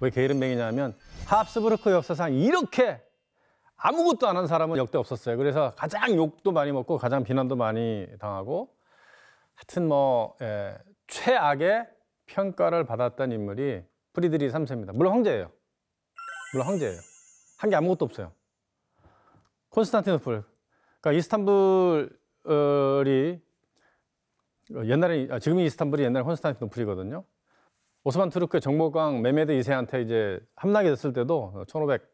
왜 게으름맹이냐면 하프스부르크 역사상 이렇게 아무것도 안 한 사람은 역대 없었어요. 그래서 가장 욕도 많이 먹고 가장 비난도 많이 당하고 하여튼 뭐 예, 최악의 평가를 받았던 인물이 프리드리 3세입니다. 물론 황제예요. 물론 황제예요. 한 게 아무것도 없어요. 콘스탄티노플. 그러니까 이스탄불이 옛날에 아, 지금 이스탄불이 옛날에 콘스탄티노플이거든요. 오스만 투르크 정보광 메메드 2세한테 이제 함락이 됐을 때도 1500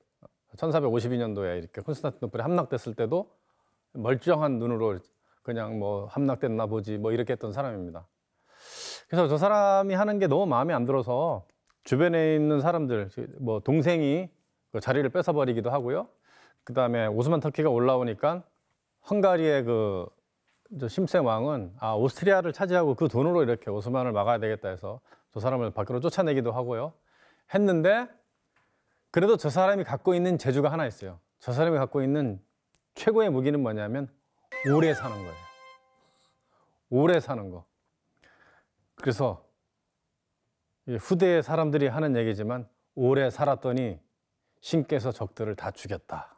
1452년도에 이렇게 콘스탄티노플이 함락됐을 때도 멀쩡한 눈으로 그냥 뭐 함락됐나 보지 뭐 이렇게 했던 사람입니다. 그래서 저 사람이 하는 게 너무 마음에 안 들어서 주변에 있는 사람들 뭐 동생이 그 자리를 뺏어버리기도 하고요. 그 다음에 오스만 터키가 올라오니까 헝가리의 그 심생 왕은 아, 오스트리아를 차지하고 그 돈으로 이렇게 오스만을 막아야 되겠다 해서 저 사람을 밖으로 쫓아내기도 하고요. 했는데 그래도 저 사람이 갖고 있는 재주가 하나 있어요. 저 사람이 갖고 있는 최고의 무기는 뭐냐면 오래 사는 거예요. 오래 사는 거. 그래서 후대의 사람들이 하는 얘기지만 오래 살았더니 신께서 적들을 다 죽였다.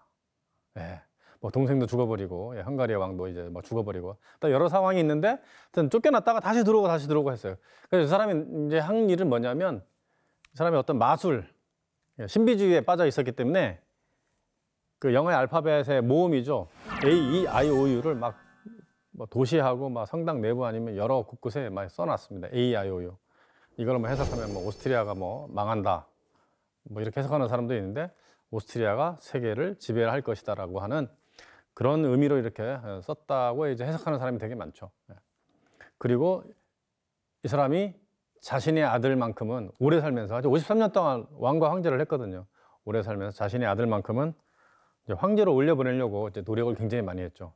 예. 뭐 동생도 죽어버리고 예, 헝가리의 왕도 이제 막 뭐 죽어버리고 여러 상황이 있는데 하여 쫓겨났다가 다시 들어오고 다시 들어오고 했어요. 그래서 이 사람이 이제 한 일은 뭐냐면 이 사람이 어떤 마술 예, 신비주의에 빠져 있었기 때문에 그 영어의 알파벳의 모음이죠 A, E, I, O, U를 막 뭐 도시하고 막 성당 내부 아니면 여러 곳곳에 많이 써놨습니다. A, I, O, U 이걸 뭐 해석하면 뭐 오스트리아가 뭐 망한다 뭐 이렇게 해석하는 사람도 있는데 오스트리아가 세계를 지배할 것이다라고 하는 그런 의미로 이렇게 어, 썼다고 이제 해석하는 사람이 되게 많죠. 예. 그리고 이 사람이 자신의 아들만큼은 오래 살면서 아주 53년 동안 왕과 황제를 했거든요. 오래 살면서 자신의 아들만큼은 황제로 올려보내려고 노력을 굉장히 많이 했죠.